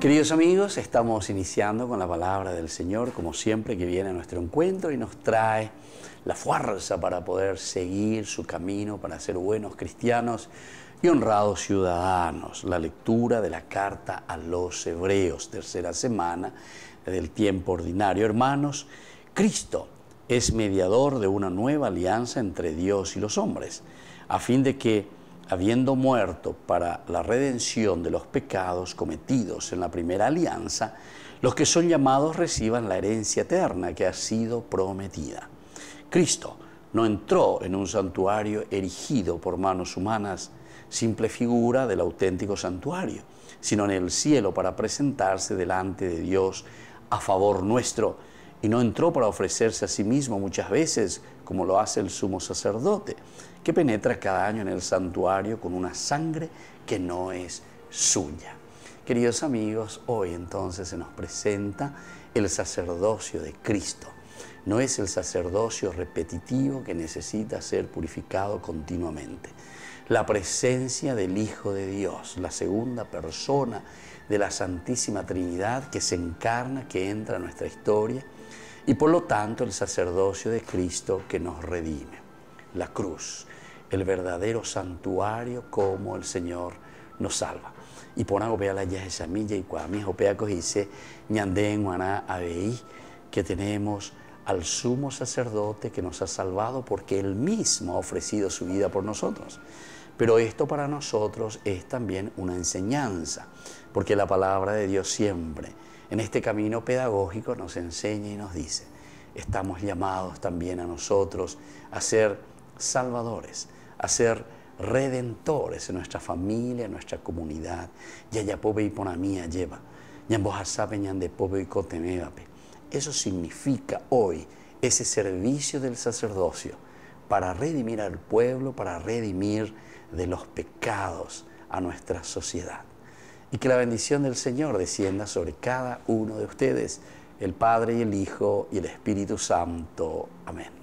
Queridos amigos, estamos iniciando con la palabra del Señor, como siempre, que viene a nuestro encuentro y nos trae la fuerza para poder seguir su camino, para ser buenos cristianos y honrados ciudadanos. La lectura de la carta a los hebreos, tercera semana del tiempo ordinario. Hermanos, Cristo es mediador de una nueva alianza entre Dios y los hombres, a fin de que habiendo muerto para la redención de los pecados cometidos en la primera alianza, los que son llamados reciban la herencia eterna que ha sido prometida. Cristo no entró en un santuario erigido por manos humanas, simple figura del auténtico santuario, sino en el cielo para presentarse delante de Dios a favor nuestro y no entró para ofrecerse a sí mismo muchas veces, como lo hace el sumo sacerdote, que penetra cada año en el santuario con una sangre que no es suya. Queridos amigos, hoy entonces se nos presenta el sacerdocio de Cristo. No es el sacerdocio repetitivo que necesita ser purificado continuamente. La presencia del Hijo de Dios, la segunda persona de la Santísima Trinidad que se encarna, que entra a nuestra historia, y por lo tanto el sacerdocio de Cristo que nos redime. La cruz, el verdadero santuario como el Señor nos salva. Y por algo vea la milla y hijo opeacos dice, ñandén, guaná, que tenemos al sumo sacerdote que nos ha salvado porque él mismo ha ofrecido su vida por nosotros. Pero esto para nosotros es también una enseñanza, porque la palabra de Dios siempre en este camino pedagógico nos enseña y nos dice, estamos llamados también a nosotros a ser salvadores, a ser redentores en nuestra familia, en nuestra comunidad. y lleva. de y Eso significa hoy ese servicio del sacerdocio para redimir al pueblo, para redimir de los pecados a nuestra sociedad. Y que la bendición del Señor descienda sobre cada uno de ustedes, el Padre y el Hijo y el Espíritu Santo. Amén.